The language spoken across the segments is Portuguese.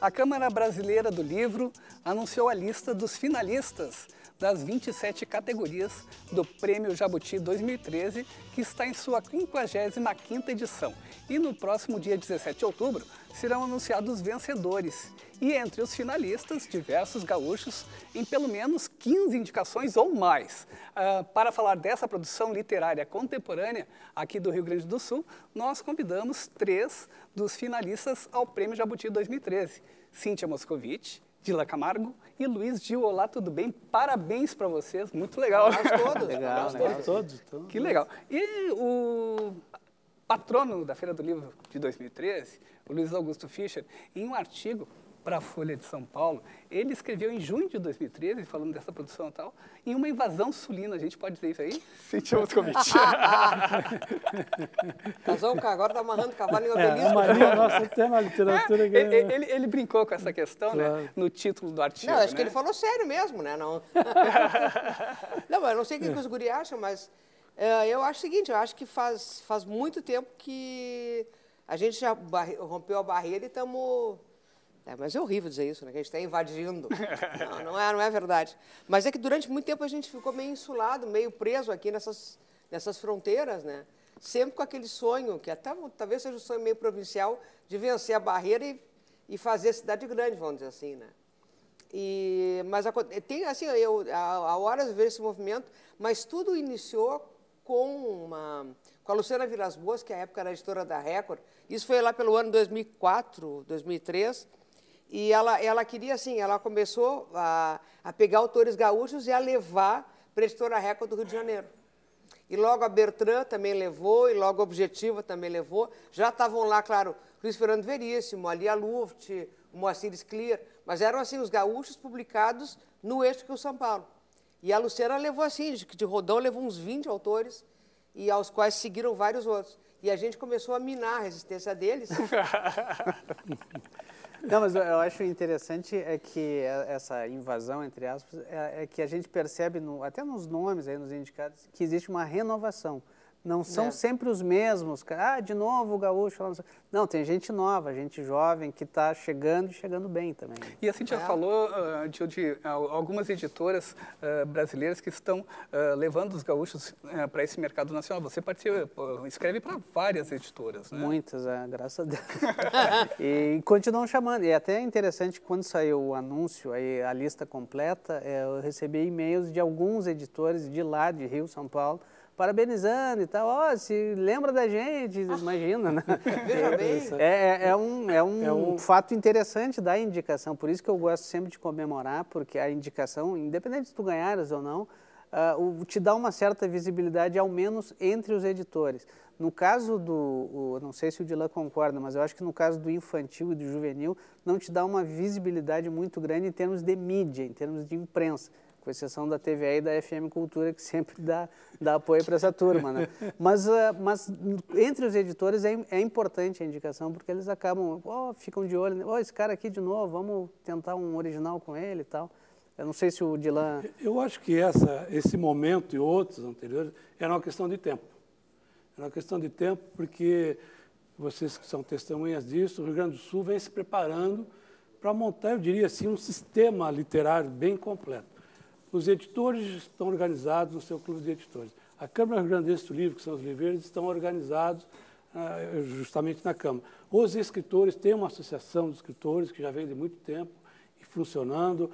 A Câmara Brasileira do Livro anunciou a lista dos finalistas das 27 categorias do Prêmio Jabuti 2013, que está em sua 55ª edição. E no próximo dia 17 de outubro serão anunciados os vencedores e entre os finalistas, diversos gaúchos em pelo menos 15 indicações ou mais. Uh, para falar dessa produção literária contemporânea aqui do Rio Grande do Sul, nós convidamos três dos finalistas ao Prêmio Jabuti 2013, Cíntia Moscovitch, Dila Camargo e Luiz Gil. Olá, tudo bem? Parabéns para vocês, muito legal. a todos. Legal, legal. Né? todos. Então. Que legal. E o patrono da Feira do Livro de 2013, o Luiz Augusto Fischer, em um artigo para a Folha de São Paulo, ele escreveu em junho de 2013, falando dessa produção e tal, em uma invasão sulina, a gente pode dizer isso aí? Sentimos convite. Tá Casou tá o agora está amarrando cavalo em obelisco. É, é Maria, nossa, tema literatura é, é, ele, ele, ele, brincou com essa questão, né, claro. né, no título do artigo. Não, acho né? que ele falou sério mesmo, né? Não, não eu não sei o que, que os guri acham, mas é, eu acho o seguinte, eu acho que faz, faz muito tempo que a gente já rompeu a barreira e estamos... É, mas é horrível dizer isso, né? Que a gente está invadindo. não, não, é, não é verdade. Mas é que durante muito tempo a gente ficou meio insulado, meio preso aqui nessas, nessas fronteiras, né? Sempre com aquele sonho, que até, talvez seja um sonho meio provincial, de vencer a barreira e, e fazer a cidade grande, vamos dizer assim, né? E, mas a, tem, assim, eu, a, a horas ver esse movimento, mas tudo iniciou com, uma, com a Luciana Vilas Boas, que à época era editora da Record. Isso foi lá pelo ano 2004, 2003. E ela, ela queria, assim, ela começou a, a pegar autores gaúchos e a levar para a editora Record do Rio de Janeiro. E logo a Bertrand também levou, e logo a Objetiva também levou. Já estavam lá, claro, Luiz Fernando Veríssimo, ali a Luft, o Moacir Clear, mas eram assim os gaúchos publicados no eixo que o São Paulo. E a Luciana levou assim, de, de rodão levou uns 20 autores, e aos quais seguiram vários outros. E a gente começou a minar a resistência deles. Não, mas eu acho interessante é que é, essa invasão, entre aspas, é, é que a gente percebe, no, até nos nomes, aí, nos indicados, que existe uma renovação. Não são é. sempre os mesmos. Ah, de novo o gaúcho. Não, tem gente nova, gente jovem que está chegando e chegando bem também. E a Cintia é. falou uh, de, de, algumas editoras uh, brasileiras que estão uh, levando os gaúchos para esse mercado nacional. Você participa, escreve para várias editoras, né? Muitas, é, graças a Deus. e, continuam chamando. E é até é interessante, quando saiu o anúncio, aí, a lista completa, eh, eu recebi e-mails de alguns editores de lá, de Rio, São Paulo, parabenizando e tal. Ó, oh, se lembra da gente, ah. imagina, né? é, é, é, um, é, um, é um fato interessante da indicação, por isso que eu gosto sempre de comemorar, porque a indicação, independente se tu ganhares ou não, uh, te dá uma certa visibilidade, ao menos entre os editores. No caso do, o, não sei se o Dilan concorda, mas eu acho que no caso do infantil e do juvenil, não te dá uma visibilidade muito grande em termos de mídia, em termos de imprensa com exceção da TVA e da FM Cultura, que sempre dá, dá apoio para essa turma. Né? Mas, uh, mas entre os editores é, é, importante a indicação, porque eles acabam, oh, ficam de olho, oh, esse cara aqui de novo, vamos tentar um original com ele e tal. Eu não sei se o Dilan... Eu acho que essa, esse momento e outros anteriores era uma questão de tempo. Era uma questão de tempo, porque vocês que são testemunhas disso, o Rio Grande do Sul vem se preparando para montar, eu diria assim, um sistema literário bem completo. Os editores estão organizados no seu clube de editores. A Câmara Grandense do Livro, que são os livreiros, estão organizados ah, justamente na Câmara. Os escritores têm uma associação de escritores que já vem de muito tempo e funcionando.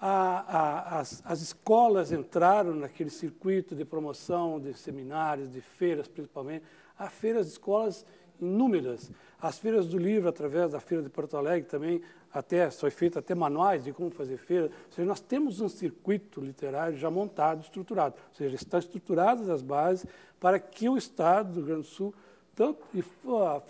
A, a, as, as, escolas entraram naquele circuito de promoção de seminários, de feiras principalmente. Há feiras de escolas inúmeras. As feiras do livro, através da Feira de Porto Alegre também, até foi feito até manuais de como fazer feira. Ou seja, nós temos um circuito literário já montado, estruturado. Ou seja, estão estruturadas as bases para que o Estado do Rio Grande do Sul, tanto, e,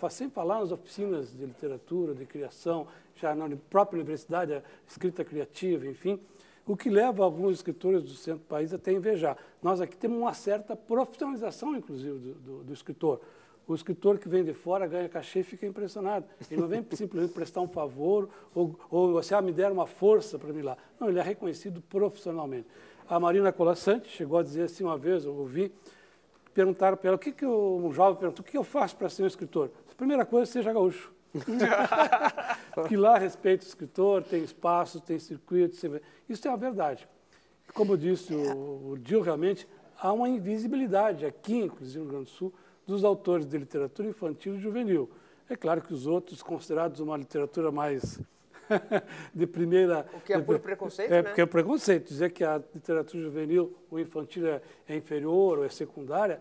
sem falar nas oficinas de literatura, de criação, já na própria universidade, a escrita criativa, enfim, o que leva alguns escritores do centro do país até invejar. Nós aqui temos uma certa profissionalização, inclusive, do, do, do escritor. O escritor que vem de fora ganha cachê e fica impressionado. Ele não vem simplesmente prestar um favor ou, ou você assim, ah, me deram uma força para me ir lá. Não, ele é reconhecido profissionalmente. A Marina Colassante chegou a dizer assim uma vez, eu ouvi, perguntaram para ela, o que, que eu, um jovem perguntou, o que eu faço para ser um escritor? A primeira coisa, é seja gaúcho. que lá respeita o escritor, tem espaço, tem circuito. Isso é a verdade. Como disse o, Dil, realmente, há uma invisibilidade aqui, inclusive no Rio Grande do Sul, dos autores de literatura infantil e juvenil. É claro que os outros, considerados uma literatura mais de primeira. O que é puro preconceito? É, né? porque é preconceito. Dizer que a literatura juvenil ou infantil é, é inferior ou é secundária.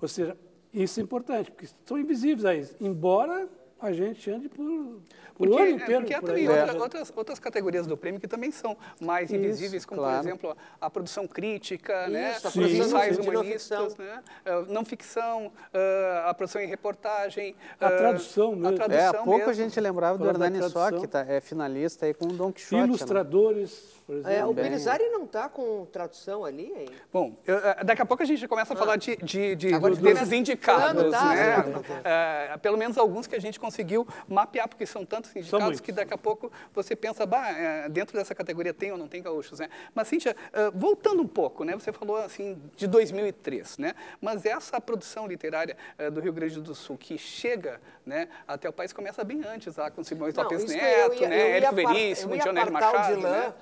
Ou seja, isso é importante, porque são invisíveis a Embora a gente ande por, por porque, o ano é, inteiro. Porque há é também outra, é. outras, outras categorias do prêmio que também são mais Isso, invisíveis, como, claro. por exemplo, a produção crítica, né, Isso, né? a produção ensaios humanistas, não né? Uh, não ficção, eh, a produção em reportagem. A uh, tradução né? A tradução há pouco mesmo. a gente lembrava do Hernani Só, que tá, é finalista aí com o Don Quixote. Né? Ilustradores. Né? Exemplo, é, o Belisari não está com tradução ali, hein? Bom, eu, eh, daqui a pouco a gente começa a ah. falar de, de, de Agora, desses indicados, tá, né? É, eh, pelo menos alguns que a gente conseguiu mapear, porque são tantos indicados são que daqui a pouco você pensa, bah, eh, dentro dessa categoria tem ou não tem gaúchos, né? Mas, Cíntia, voltando um pouco, né? Você falou, assim, de 2003, né? Mas essa produção literária do Rio Grande do Sul, que chega né, até o país, começa bem antes, lá, com Simões não, Lopes Neto, ia, né? Érico Veríssimo, Dionério Machado, né?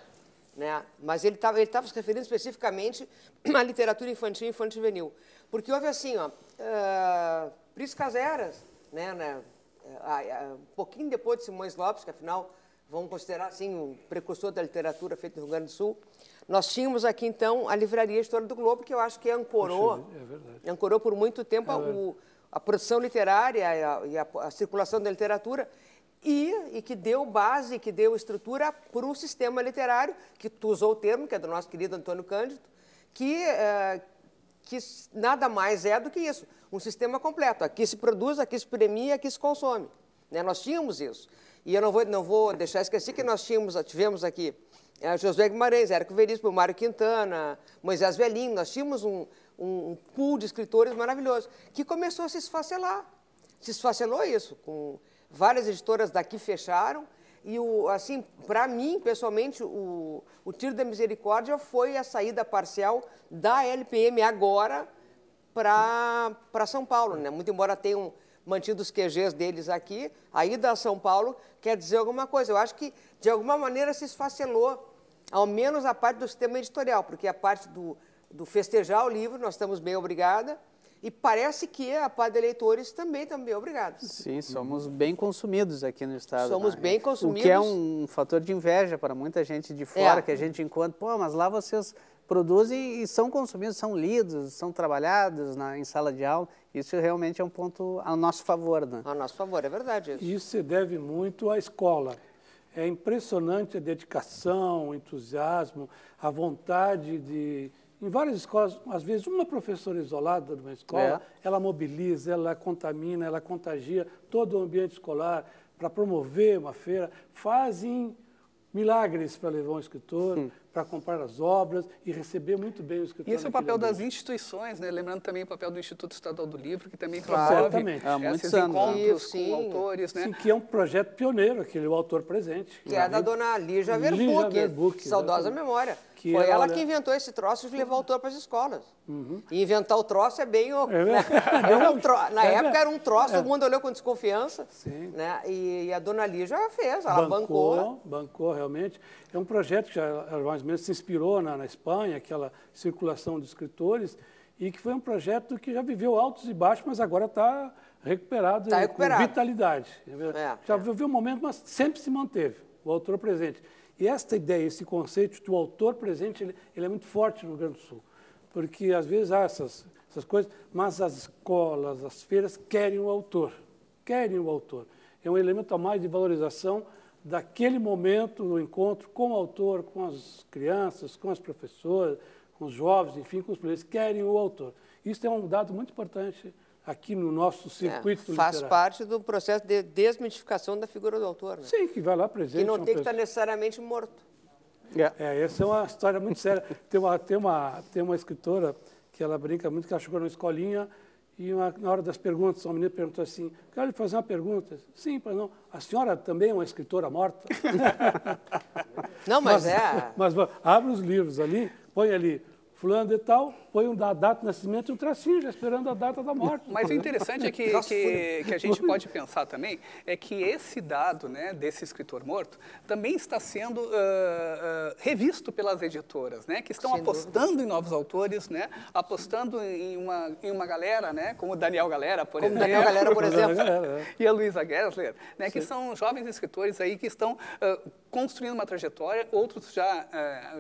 Né? Mas ele estava ele tava se referindo especificamente à literatura infantil e infantil-juvenil. Porque houve assim, ó, uh, né, né, uh, uh, um pouquinho depois de Simões Lopes, que afinal vamos considerar assim um precursor da literatura feita no Rio Grande do Sul, nós tínhamos aqui então a livraria História do Globo, que eu acho que ancorou, é ancorou por muito tempo é a, é. o, a produção literária e a, e a, a circulação da literatura e, e que deu base, que deu estrutura para um sistema literário, que tu usou o termo, que é do nosso querido Antônio Cândido, que, é, que nada mais é do que isso, um sistema completo. Aqui se produz, aqui se premia, aqui se consome. Né? Nós tínhamos isso. E eu não vou, não vou deixar esquecer que nós tínhamos, tivemos aqui é, Josué Guimarães, Érico Veríssimo, Mário Quintana, Moisés Velhinho, nós tínhamos um, um, um pool de escritores maravilhoso, que começou a se esfacelar. Se esfacelou isso com Várias editoras daqui fecharam. E, o, assim, para mim, pessoalmente, o, o Tiro da Misericórdia foi a saída parcial da LPM agora para São Paulo, né? Muito embora tenham mantido os QGs deles aqui, a ida a São Paulo quer dizer alguma coisa. Eu acho que, de alguma maneira, se esfacelou, ao menos a parte do sistema editorial, porque a parte do, do festejar o livro, nós estamos bem obrigada, e parece que a parte de eleitores também, também é obrigado. Sim, somos bem consumidos aqui no estado. Somos né? bem consumidos. O que é um fator de inveja para muita gente de é. fora, é. que a gente encontra, pô, mas lá vocês produzem e são consumidos, são lidos, são trabalhados na, em sala de aula. Isso realmente é um ponto a nosso favor. Né? A nosso favor, é verdade. Isso. isso se deve muito à escola. É impressionante a dedicação, o entusiasmo, a vontade de em várias escolas, às vezes, uma professora isolada de uma escola, é. ela mobiliza, ela contamina, ela contagia todo o ambiente escolar para promover uma feira. Fazem milagres para levar um escritor, para comprar as obras e receber muito bem o escritor. E esse é o papel ambiente. das instituições, né? Lembrando também o papel do Instituto Estadual do Livro, que também claro, promove é, esses encontros sim, com autores, né? Sim, que é um projeto pioneiro, aquele o autor presente. Que é, da dona Lígia Verbuck, saudosa memória que Foi ela, ela que inventou esse troço e levou o uhum. touro para as escolas. Uhum. E inventar o troço é bem. É né? é um tro... Na é época era um troço, todo é. mundo olhou com desconfiança. Sim. Né? E, e a dona Lívia já fez, ela bancou. Bancou, bancou realmente. É um projeto que já mais ou menos se inspirou na, na Espanha, aquela circulação de escritores, e que foi um projeto que já viveu altos e baixos, mas agora está recuperado, tá recuperado. com vitalidade. É é. já viveu um momento, mas sempre se manteve, o autor presente. E esta ideia, esse conceito do autor presente, ele, ele é muito forte no Rio Grande do Sul, porque às vezes há essas, essas coisas, mas as escolas, as feiras querem o autor, querem o autor. É um elemento a mais de valorização daquele momento do encontro com o autor, com as crianças, com as professoras, com os jovens, enfim, com os professores, querem o autor. Isso é um dado muito importante aqui no nosso é, circuito é, Faz literário. parte do processo de desmitificação da figura do autor. Né? Sim, que vai lá presente. Que não é tem que estar tá necessariamente morto. É. é, essa é uma história muito séria. Tem uma, tem, uma, tem uma escritora que ela brinca muito, que ela chegou numa escolinha e uma, na hora das perguntas, uma menina perguntou assim, quero lhe fazer uma pergunta. Sim, para não. A senhora também é uma escritora morta? não, mas, mas é... Mas abre os livros ali, põe ali, fulano e tal, põe um da data de nascimento e um tracinho, já esperando a data da morte. Mas o interessante é que, que, que, a gente pode pensar também é que esse dado né, desse escritor morto também está sendo uh, uh, revisto pelas editoras, né, que estão Sem apostando dúvida. em novos autores, né, apostando em uma, em uma galera, né, como Daniel Galera, por como exemplo. Daniel Galera, por exemplo. É. e a Luísa Gessler, né, que são jovens escritores aí que estão uh, construindo uma trajetória, outros já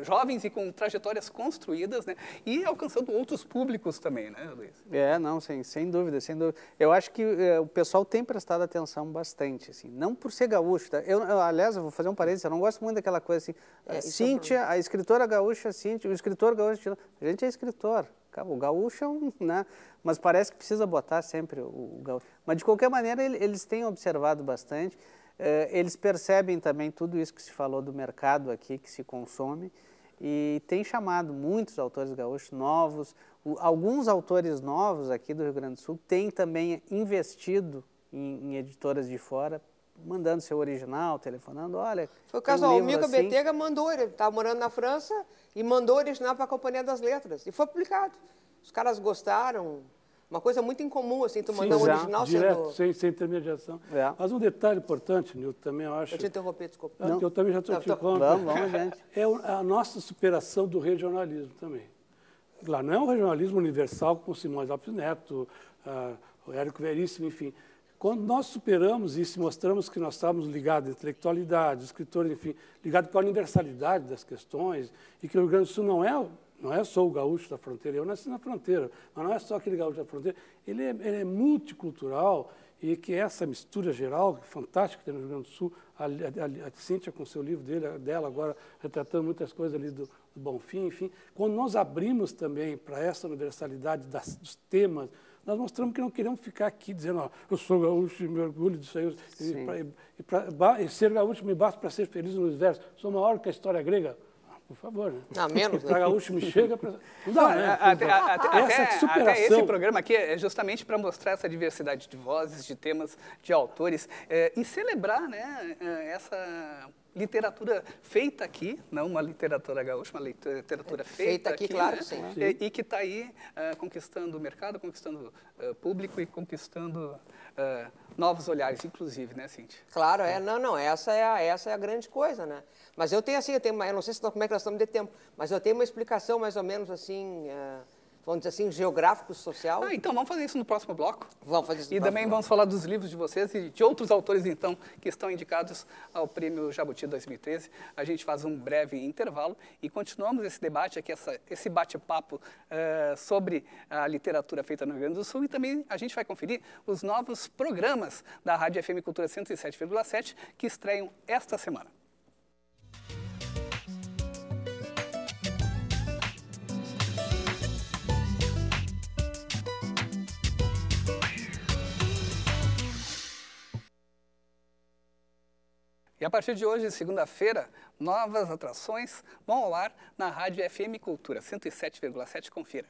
jovens e com trajetórias construídas né, e alcançando alcançando outros públicos também, né, Luiz? É, não, sem, sem dúvida, sem dúvida. Eu acho que é, o pessoal tem prestado atenção bastante, assim, não por ser gaúcho, tá? Eu, eu aliás, eu vou fazer um parênteses, eu não gosto muito daquela coisa assim, é, é Cíntia, é a escritora gaúcha, Cíntia, o escritor gaúcho, a gente é escritor, o gaúcho é um, né? Mas parece que precisa botar sempre o, o gaúcho. Mas, de qualquer maneira, eles têm observado bastante, eh, eles percebem também tudo isso que se falou do mercado aqui, que se consome, e tem chamado muitos autores gaúchos novos. O, alguns autores novos aqui do Rio Grande do Sul têm também investido em, em editoras de fora, mandando seu original, telefonando, olha... Foi o caso, um o Mica assim. Betega mandou, ele estava morando na França e mandou original para a Companhia das Letras e foi publicado. Os caras gostaram, uma coisa muito incomum, assim, tu mandar um original direto, sendo... sem, sem intermediação. É. Mas um detalhe importante, Nilton, também eu acho... Eu te interrompi, desculpa. Ah, eu também já estou te tô... Tá contando. Vamos, vamos, gente. É a nossa superação do regionalismo também. Lá não é um regionalismo universal como Simões Alves Neto, uh, o Érico Veríssimo, enfim. Quando nós superamos isso e mostramos que nós estávamos ligados à intelectualidade, escritores, enfim, ligados com a universalidade das questões, e que o Rio Grande do Sul não é não é só o gaúcho da fronteira, eu nasci na fronteira, mas não é só aquele gaúcho da fronteira. Ele é, ele é multicultural e que essa mistura geral, fantástica que tem no Rio Grande do Sul, a, a, a Cíntia com o seu livro dele, dela agora retratando muitas coisas ali do, do Bonfim, enfim. Quando nós abrimos também para essa universalidade das, dos temas, nós mostramos que não queremos ficar aqui dizendo, ó, eu sou gaúcho e me orgulho disso aí, e, pra, e, pra, e, ser gaúcho me basta para ser feliz no universo, sou maior que a história grega por favor. Né? Não, ah, menos. Né? Para gaúcho me chega. Pra... Não não, né? É, até, é até, até, esse programa aqui é justamente para mostrar essa diversidade de vozes, de temas, de autores é, e celebrar né, eh, essa literatura feita aqui, não uma literatura gaúcha, uma literatura é, feita, feita aqui, aqui claro, né? sim. E, eh, e que está aí uh, conquistando o mercado, conquistando uh, público e conquistando uh, novos olhares, inclusive, né, Cintia? Claro, é. é. Não, não, essa é, a, essa é a grande coisa, né? Mas eu tenho assim, eu, tenho, eu não sei se, como é que nós estamos de tempo, mas eu tenho uma explicação mais ou menos assim... Uh vamos dizer assim, geográfico, social. Ah, então vamos fazer isso no próximo bloco. Vamos fazer isso no E também bloco. vamos falar dos livros de vocês e de outros autores, então, que estão indicados ao Prêmio Jabuti 2013. A gente faz um breve intervalo e continuamos esse debate aqui, essa, esse bate-papo uh, sobre a literatura feita no Rio Grande do Sul e também a gente vai conferir os novos programas da Rádio FM Cultura 107,7 que estreiam esta semana. E a partir de hoje, segunda-feira, novas atrações vão ao ar na Rádio FM Cultura 107,7. Confira.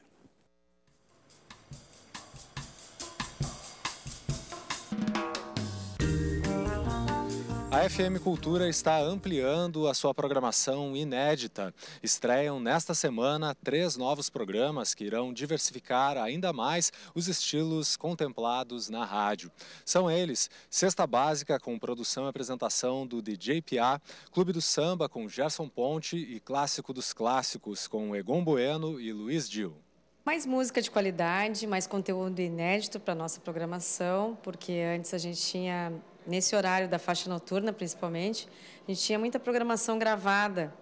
A FM Cultura está ampliando a sua programação inédita. Estreiam nesta semana três novos programas que irão diversificar ainda mais os estilos contemplados na rádio. São eles: Sexta Básica, com produção e apresentação do DJ PA, Clube do Samba, com Gerson Ponte e Clássico dos Clássicos, com Egon Bueno e Luiz Dil. Mais música de qualidade, mais conteúdo inédito para nossa programação, porque antes a gente tinha nesse horário da faixa noturna, principalmente, a gente tinha muita programação gravada,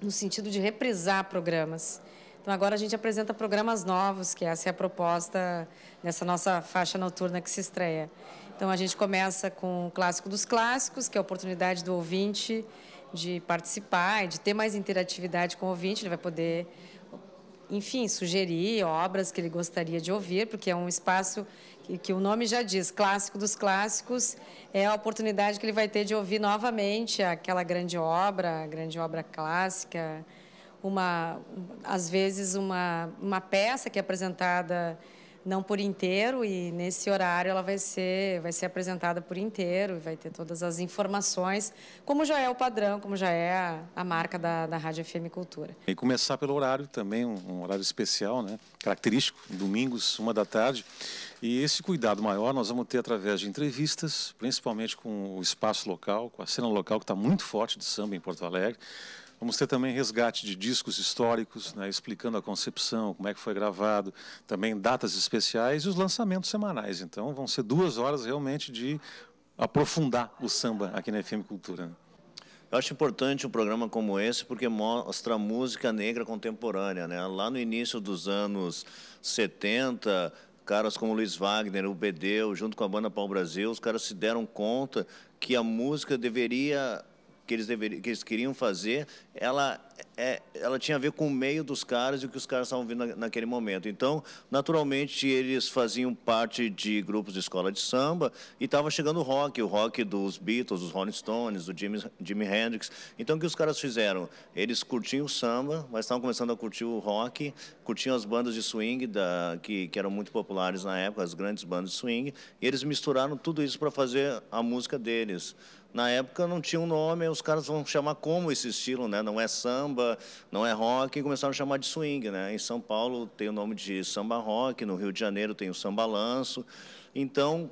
no sentido de reprisar programas. Então, agora a gente apresenta programas novos, que essa é a proposta nessa nossa faixa noturna que se estreia. Então, a gente começa com o Clássico dos Clássicos, que é a oportunidade do ouvinte de participar e de ter mais interatividade com o ouvinte. Ele vai poder, enfim, sugerir obras que ele gostaria de ouvir, porque é um espaço que, o nome já diz, clássico dos clássicos, é a oportunidade que ele vai ter de ouvir novamente aquela grande obra, grande obra clássica, uma, às vezes uma, uma peça que é apresentada não por inteiro e nesse horário ela vai ser vai ser apresentada por inteiro e vai ter todas as informações como já é o padrão como já é a, a marca da, da rádio FM Cultura e começar pelo horário também um, um horário especial né característico domingos uma da tarde e esse cuidado maior nós vamos ter através de entrevistas, principalmente com o espaço local, com a cena local que está muito forte de samba em Porto Alegre. Vamos ter também resgate de discos históricos, né, explicando a concepção, como é que foi gravado, também datas especiais e os lançamentos semanais. Então, vão ser duas horas realmente de aprofundar o samba aqui na FM Cultura. Né. Eu acho importante um programa como esse porque mostra música negra contemporânea. Né? Lá no início dos anos 70, caras como Luiz Wagner, o Bedeu, junto com a banda Pau Brasil, os caras se deram conta que a música deveria que eles, deveriam, que eles queriam fazer, ela, é, ela tinha a ver com o meio dos caras e o que os caras estavam vendo na, naquele momento. Então, naturalmente, eles faziam parte de grupos de escola de samba e estava chegando o rock, o rock dos Beatles, dos Rolling Stones, do Jimi, Jimi Hendrix. Então, o que os caras fizeram? Eles curtiam o samba, mas estavam começando a curtir o rock, curtiam as bandas de swing da, que, que eram muito populares na época, as grandes bandas de swing, e eles misturaram tudo isso para fazer a música deles na época não tinha um nome, os caras vão chamar como esse estilo, né? Não é samba, não é rock, e começaram a chamar de swing, né? Em São Paulo tem o nome de samba rock, no Rio de Janeiro tem o samba lanço. Então,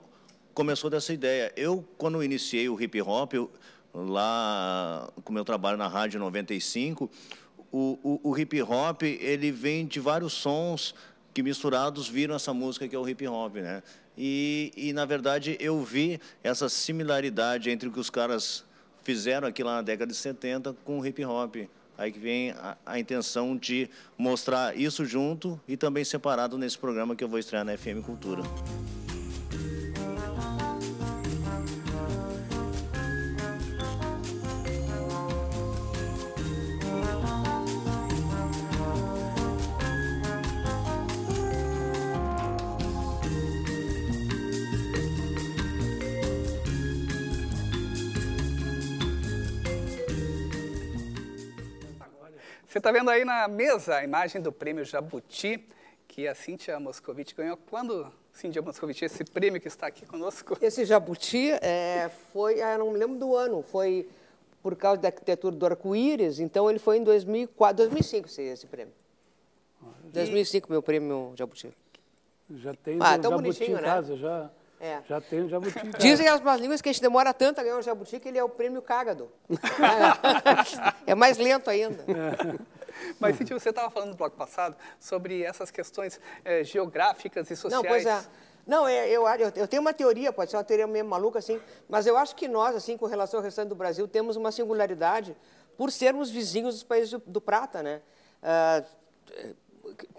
começou dessa ideia. Eu, quando iniciei o hip hop, eu, lá com meu trabalho na Rádio 95, o, o, o hip hop, ele vem de vários sons que misturados viram essa música que é o hip hop, né? E, e, na verdade, eu vi essa similaridade entre o que os caras fizeram aqui lá na década de 70 com o hip hop. Aí que vem a, a intenção de mostrar isso junto e também separado nesse programa que eu vou estrear na FM Cultura. Você está vendo aí na mesa a imagem do prêmio Jabuti, que a Cintia Moscovitch ganhou quando Cintia Moscovitch, esse prêmio que está aqui conosco. Esse jabuti é, foi, é, eu não me lembro do ano, foi por causa da arquitetura do arco-íris, então ele foi em 2004, 2005 seria esse prêmio. 2005 meu prêmio jabuti. Já tem ah, um jabuti em né? casa, já. É. Já tem jabuti. Cara. Tá? Dizem as más línguas que a gente demora tanto a ganhar um jabuti que ele é o prêmio cágado. é mais lento ainda. É. Mas, Cintia, você estava falando no bloco passado sobre essas questões é, geográficas e sociais. Não, pois é. Não, é, eu, eu, eu, tenho uma teoria, pode ser uma teoria meio maluca, assim, mas eu acho que nós, assim, com relação ao restante do Brasil, temos uma singularidade por sermos vizinhos dos países do, do Prata, né? Uh,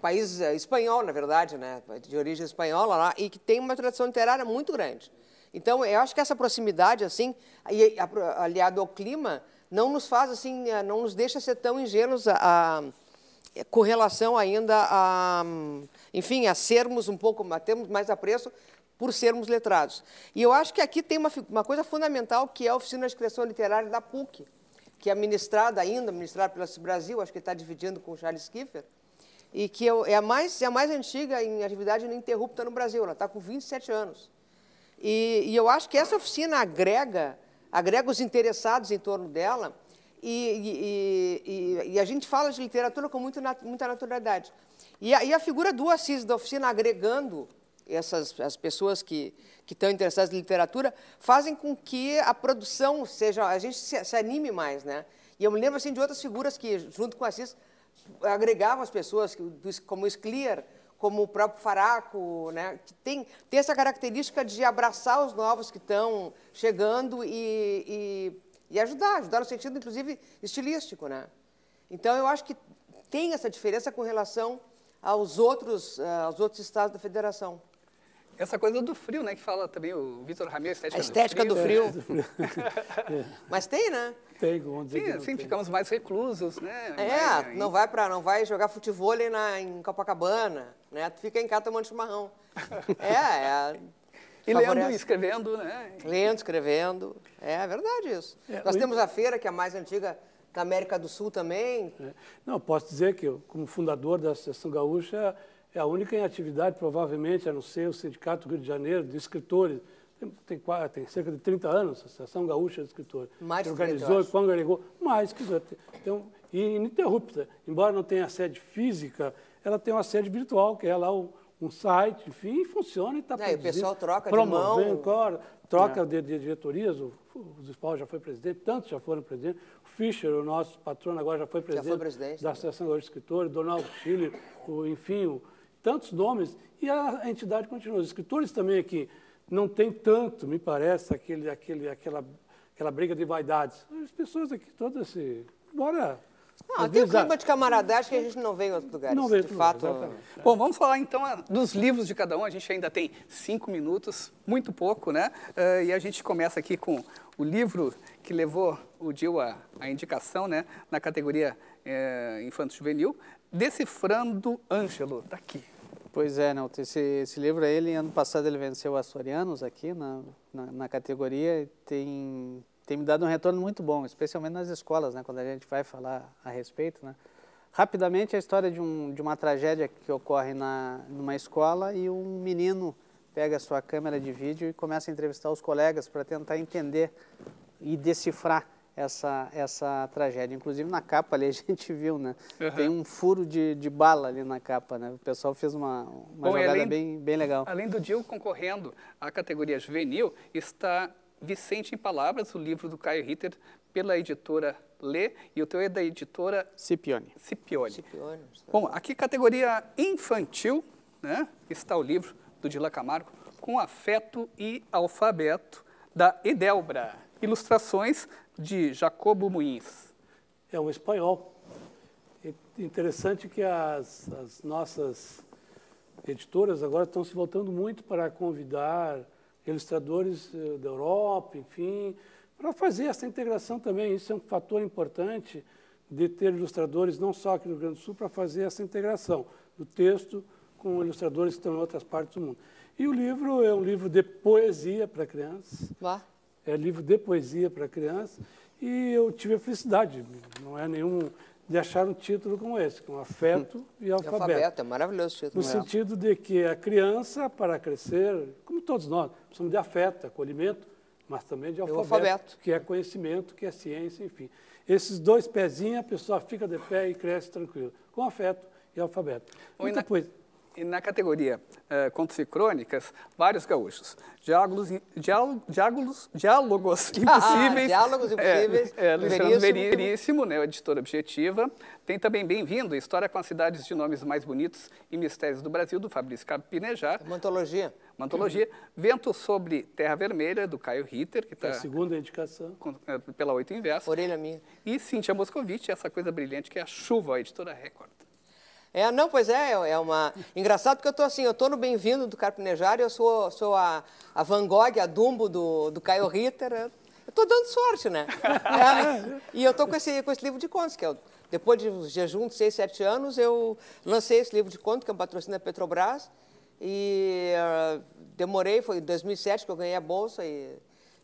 país eh, espanhol, na verdade, né, de origem espanhola lá, e que tem uma tradição literária muito grande. Então, eu acho que essa proximidade, assim, aliado ao clima, não nos faz, assim, eh, não nos deixa ser tão ingênuos a, a com relação ainda a, enfim, a sermos um pouco, a termos mais apreço por sermos letrados. E eu acho que aqui tem uma, uma coisa fundamental que é a Oficina de Criação Literária da PUC, que é ministrada ainda, ministrada pela Brasil, acho que está dividindo com o Charles Kiefer, e que é, a mais, é a mais antiga em atividade ininterrupta no Brasil, ela está com 27 anos. E, e, eu acho que essa oficina agrega, agrega os interessados em torno dela, e, e, e a gente fala de literatura com muito, muita naturalidade. E a, a figura do Assis da oficina agregando essas as pessoas que, que estão interessadas em literatura fazem com que a produção seja, a gente se, se anime mais, né? E eu me lembro assim de outras figuras que, junto com o Assis, agregavam as pessoas, como o como o próprio Faraco, né, que tem, tem essa característica de abraçar os novos que estão chegando e, e, e, ajudar, ajudar no sentido, inclusive, estilístico. Né? Então, eu acho que tem essa diferença com relação aos outros, eh, aos outros estados da federação. Essa coisa do frio, né, que fala também o Vitor Ramiro, a estética, a estética do frio. Do frio. Mas tem, né? tem, dizer. Sim, que assim, ficamos mais reclusos, né? É, não vai para, não vai jogar futebol na, em Copacabana, né? Tu fica em casa tomando chimarrão. é, é. E lendo e escrevendo, né? Lendo, escrevendo. É, é verdade isso. É, Nós temos a feira, que é a mais antiga da América do Sul também. É. Não, posso dizer que eu, como fundador da Associação Gaúcha, é a única em atividade, provavelmente, a não ser o Sindicato do Rio de Janeiro, de escritores, tem, tem, cerca de 30 anos, a Associação Gaúcha de Escritores. Mais que organizou e congregou, mais escritores. Então, ininterrupta. Embora não tenha sede física, ela tem uma sede virtual, que é lá um site, enfim, e funciona e está é, produzindo. o pessoal troca de mão. troca é. de, de, diretorias, o, o Zispal já foi presidente, tantos já foram presidente. O Fischer, o nosso patrono, agora já foi presidente, já foi presidente da né? Associação Gaúcha de Escritores, Donaldo Schiller, o, enfim, o, tantos nomes. E a, a entidade continua. Os escritores também aqui não tem tanto, me parece, aquele, aquele, aquela, aquela briga de vaidades. As pessoas aqui todas se. Assim, Bora. Não, tem um clima de camaradagem que a gente não vê em outros lugares. Não vê de fato. Exatamente. Bom, vamos falar então dos livros de cada um. A gente ainda tem cinco minutos, muito pouco, né? Uh, e a gente começa aqui com o livro que levou o Dil à, indicação, né? Na categoria é, infanto-juvenil, Decifrando Ângelo, daqui. Tá aqui. Pois é, Nelton, né, esse, esse livro ele, ano passado ele venceu Açorianos aqui na, na, na categoria e tem, tem me dado um retorno muito bom, especialmente nas escolas, né, quando a gente vai falar a respeito, né. Rapidamente, a história de, um, de uma tragédia que ocorre na, numa escola e um menino pega a sua câmera de vídeo e começa a entrevistar os colegas para tentar entender e decifrar essa, essa tragédia. Inclusive na capa ali a gente viu, né? Uhum. Tem um furo de, de bala ali na capa, né? O pessoal fez uma, uma Bom, jogada além, bem, bem legal. Além do Dil concorrendo à categoria juvenil, está Vicente em Palavras, o livro do Caio Ritter, pela editora Lê, e o teu é da editora... Cipione. Cipione. Bom, aqui categoria infantil, né? Está o livro do Dila Camargo, com afeto e alfabeto, da Edelbra. Ilustrações de Jacobo Muins. É um espanhol. É interessante que as, as nossas editoras agora estão se voltando muito para convidar ilustradores eh, da Europa, enfim, para fazer essa integração também. Isso é um fator importante de ter ilustradores não só aqui no Rio Grande do Sul para fazer essa integração do texto com ilustradores que estão em outras partes do mundo. E o livro é um livro de poesia para crianças. Lá é livro de poesia para criança, e eu tive a felicidade, não é nenhum de achar um título como esse, com é afeto e alfabeto. alfabeto. É maravilhoso o título. No sentido de que a criança, para crescer, como todos nós, precisamos de afeto, acolhimento, mas também de alfabeto, alfabeto, que é conhecimento, que é ciência, enfim. Esses dois pezinhos, a pessoa fica de pé e cresce tranquilo, com afeto e alfabeto. Muita ainda... coisa na categoria eh, Contos e Crônicas vários gaúchos. Diálogos, diálogo, diálogos, diálogos ah, impossíveis. diálogos é, impossíveis. É, é, Veríssimo, Veríssimo né, editora objetiva. Tem também Bem-vindo, História com as Cidades de Nomes Mais Bonitos e Mistérios do Brasil, do Fabrício Capinejar. uma é antologia. Uma antologia. Uhum. Vento sobre Terra Vermelha, do Caio Ritter. Que está é a segunda indicação. Com, é, pela Oito Inverso. Orelha minha. E Cintia Moscovitch, essa coisa brilhante que é a chuva, a editora Record. É, não, pois é, é, é uma. Engraçado porque eu estou assim, eu estou no bem-vindo do Carpinejar, eu sou, sou a, a Van Gogh, a Dumbo do, do Caio Ritter. Eu estou dando sorte, né? É, e eu estou com esse, com esse livro de contos, que eu, é depois de um jejum de seis, sete anos, eu lancei esse livro de contos, que é um patrocínio da Petrobras. E uh, demorei, foi em 2007 que eu ganhei a bolsa e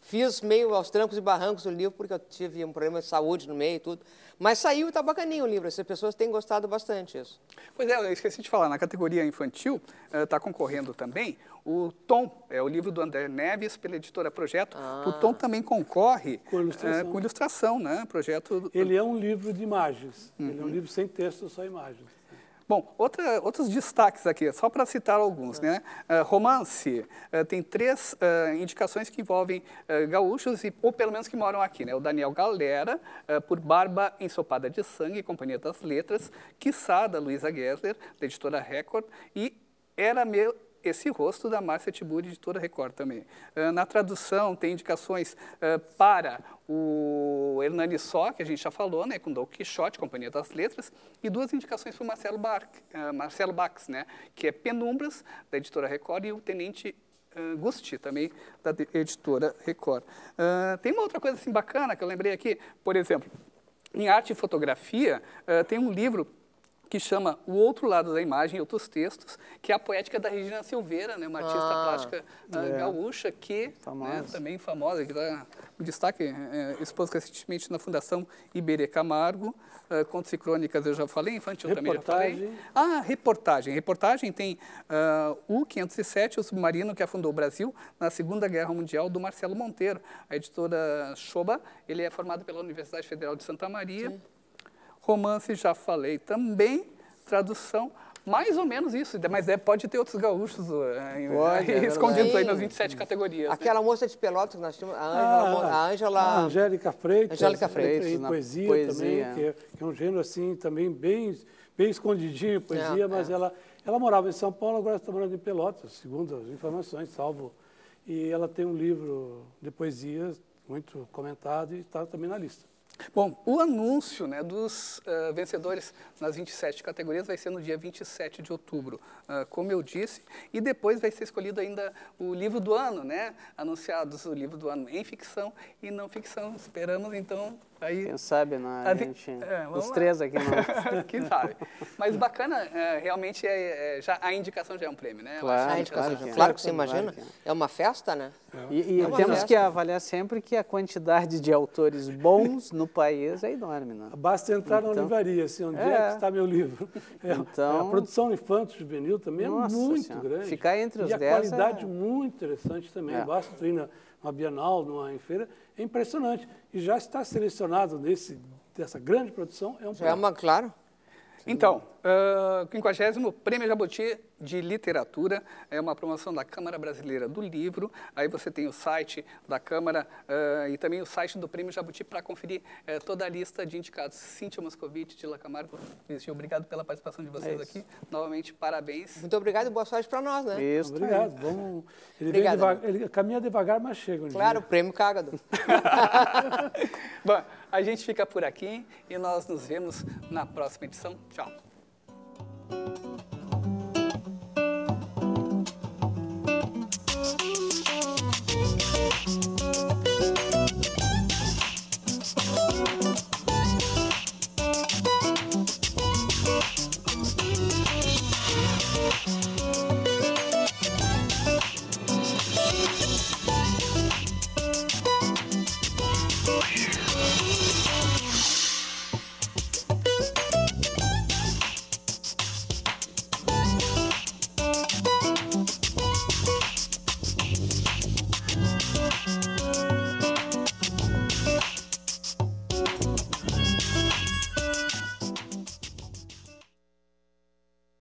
Fiz meio aos trancos e barrancos o livro, porque eu tive um problema de saúde no meio e tudo. Mas saiu e está bacaninho o livro. As pessoas têm gostado bastante isso. Pois é, eu esqueci de falar. Na categoria infantil está eh, uh, concorrendo também o Tom. É o livro do André Neves, pela editora Projeto. Ah. O Tom também concorre com ilustração. Uh, com ilustração né? Projeto... Ele é um livro de imagens. Uhum. Ele é um livro sem texto, só imagens. Bom, outra, outros destaques aqui, só para citar alguns, né? Uh, romance, uh, tem três uh, indicações que envolvem gaúchos, e, ou pelo menos que moram aqui, né? O Daniel Galera, por Barba Ensopada de Sangue, e Companhia das Letras, Quiçá, da Luísa Gessler, da editora Record, e Era Meu esse rosto da Márcia Tiburi, editora Record também. Ah, na tradução, tem indicações ah, para o Hernani Só, que a gente já falou, né, com Don Quixote, Companhia das Letras, e duas indicações para o Marcelo, Bar ah, Marcelo Bax, né, que é Penumbras, da editora Record, e o Tenente Gusti, também da editora Record. tem uma outra coisa assim, bacana que eu lembrei aqui, por exemplo, em arte e fotografia, tem um livro que chama O Outro Lado da Imagem e Outros Textos, que é a poética da Regina Silveira, né, uma ah, artista ah, plástica é. gaúcha, que né, também famosa, que dá um destaque, é, expôs recentemente na Fundação Iberê Camargo, é, Contos e Crônicas eu já falei, Infantil reportagem. também já falei. Ah, reportagem. Reportagem tem uh, ah, 507 O Submarino que Afundou o Brasil, na Segunda Guerra Mundial, do Marcelo Monteiro. A editora Choba, ele é formado pela Universidade Federal de Santa Maria, Sim Romance, já falei também. Tradução, mais ou menos isso, mas é, pode ter outros gaúchos eh, pode, eh, é escondidos aí nas 27 categorias. Né? Aquela né? moça de Pelotas que nós tínhamos, a Ângela... Ah, Angela... Angélica Freitas. Angélica né, Freitas. Né? poesia, poesia, também, que é, que é, um gênero assim também bem, bem escondidinho, poesia, é, mas é. Ela, ela morava em São Paulo, agora está morando em Pelotas, segundo as informações, salvo. E ela tem um livro de poesias muito comentado e está também na lista. Bom, o anúncio né, dos uh, vencedores nas 27 categorias vai ser no dia 27 de outubro, uh, como eu disse, e depois vai ser escolhido ainda o livro do ano, né? Anunciados o livro do ano em ficção e não ficção. Esperamos então Aí, Quem sabe, né? A gente, é, os lá. três aqui. Não. Quem sabe. Mas bacana, é, realmente, é, é, já, a indicação já é um prêmio, né? Claro, a indicação claro, que, é claro que você imagina. é. uma festa, né? É. E, e é temos festa. que avaliar sempre que a quantidade de autores bons no país é enorme, né? Basta entrar então, na livraria, assim, onde é, que está meu livro. então, a produção infantil juvenil também nossa, é muito senhora. grande. Ficar entre os e 10 E a qualidade muito interessante também. Basta ir na, na Bienal, numa feira, é impressionante. E já está selecionado nesse, dessa grande produção. É um já é uma, claro. Então, uh, 50 Prêmio Jabuti de Literatura é uma promoção da Câmara Brasileira do Livro. Aí você tem o site da Câmara uh, e também o site do Prêmio Jabuti para conferir uh, toda a lista de indicados. Cíntia Moscovitch, de Lacamargo, obrigado pela participação de vocês é aqui. Novamente, parabéns. Muito obrigado e boa sorte para nós, né? Isso, obrigado. Vamos... Ele, obrigado, ele caminha devagar, mas chega. Um claro, dia. o prêmio Cágado. Bom, a gente fica por aqui e nós nos vemos na próxima edição. Tchau.